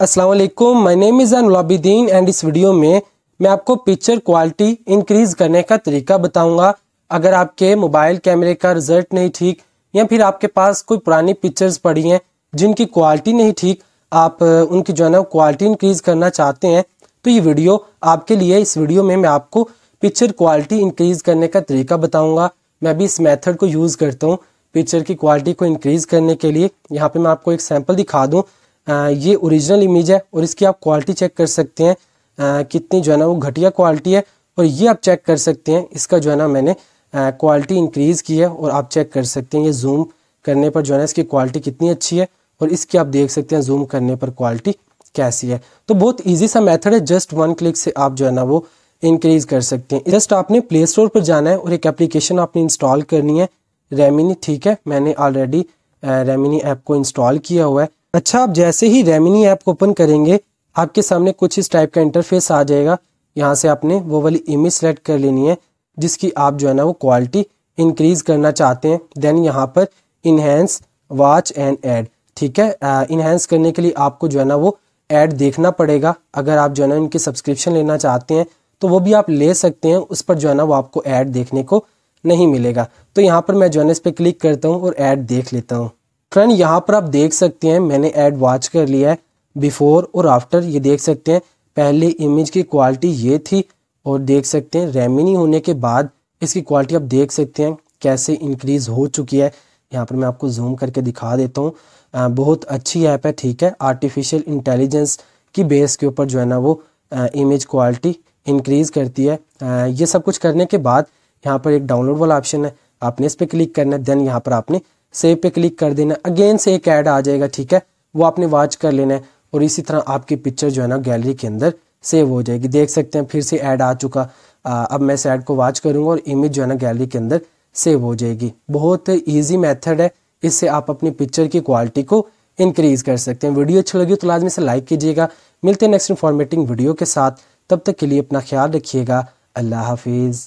असलकुम वालेकुम my name is and इस वीडियो में मैं आपको पिक्चर क्वालिटी इंक्रीज़ करने का तरीका बताऊंगा अगर आपके मोबाइल कैमरे का रिजल्ट नहीं ठीक या फिर आपके पास कोई पुरानी पिक्चर्स पड़ी हैं जिनकी क्वालिटी नहीं ठीक आप उनकी जो है ना क्वालिटी इंक्रीज़ करना चाहते हैं तो ये वीडियो आपके लिए इस वीडियो में मैं आपको पिक्चर क्वालिटी इंक्रीज़ करने का तरीका बताऊँगा मैं भी इस मैथड को यूज़ करता हूँ पिक्चर की क्वालिटी को इंक्रीज़ करने के लिए यहाँ पर मैं आपको एक सैम्पल दिखा दूँ आ, ये ओरिजिनल इमेज है और इसकी आप क्वालिटी चेक कर सकते हैं आ, कितनी जो है ना वो घटिया क्वालिटी है और ये आप चेक कर सकते हैं इसका जो है ना मैंने क्वालिटी इंक्रीज़ की है और आप चेक कर सकते हैं ये जूम करने पर जो है ना इसकी क्वालिटी कितनी अच्छी है और इसकी आप देख सकते हैं जूम करने पर क्वालिटी कैसी है तो बहुत ईजी सा मैथड है जस्ट वन क्लिक से आप जो है ना वो इंक्रीज कर सकते हैं जस्ट आपने प्ले स्टोर पर जाना है और एक एप्लीकेशन आपने इंस्टॉल करनी है रेमिनी ठीक है मैंने ऑलरेडी रेमिनी ऐप को इंस्टॉल किया हुआ है अच्छा आप जैसे ही रेमिनी ऐप ओपन करेंगे आपके सामने कुछ इस टाइप का इंटरफेस आ जाएगा यहाँ से आपने वो वाली इमेज सेलेक्ट कर लेनी है जिसकी आप जो है ना वो क्वालिटी इंक्रीज करना चाहते हैं देन यहाँ पर इन्हेंस वॉच एंड ऐड ठीक है इन्हेंस करने के लिए आपको जो है ना वो ऐड देखना पड़ेगा अगर आप जो है ना उनकी सब्सक्रिप्शन लेना चाहते हैं तो वो भी आप ले सकते हैं उस पर जो है ना वो आपको ऐड देखने को नहीं मिलेगा तो यहाँ पर मैं जो है ना इस पर क्लिक करता हूँ और ऐड देख लेता हूँ फ्रेंड यहाँ पर आप देख सकते हैं मैंने एड वॉच कर लिया है बिफोर और आफ्टर ये देख सकते हैं पहले इमेज की क्वालिटी ये थी और देख सकते हैं रेमिनी होने के बाद इसकी क्वालिटी आप देख सकते हैं कैसे इंक्रीज़ हो चुकी है यहाँ पर मैं आपको जूम करके दिखा देता हूँ बहुत अच्छी ऐप है ठीक है आर्टिफिशियल इंटेलिजेंस की बेस के ऊपर जो है ना वो इमेज क्वालिटी इंक्रीज़ करती है आ, ये सब कुछ करने के बाद यहाँ पर एक डाउनलोड वाला ऑप्शन है आपने इस पर क्लिक करना है देन यहाँ पर आपने सेव पे क्लिक कर देना अगेन से एक ऐड आ जाएगा ठीक है वो आपने वॉच कर लेना है और इसी तरह आपकी पिक्चर जो है ना गैलरी के अंदर सेव हो जाएगी देख सकते हैं फिर से ऐड आ चुका आ, अब मैं इस ऐड को वॉच करूंगा और इमेज जो है ना गैलरी के अंदर सेव हो जाएगी बहुत ईजी मैथड है इससे आप अपनी पिक्चर की क्वालिटी को इंक्रीज कर सकते हैं वीडियो अच्छी लगी तो लाजमी से लाइक कीजिएगा मिलते हैं नेक्स्ट इन्फॉर्मेटिंग वीडियो के साथ तब तक के लिए अपना ख्याल रखिएगा अल्लाह हाफिज़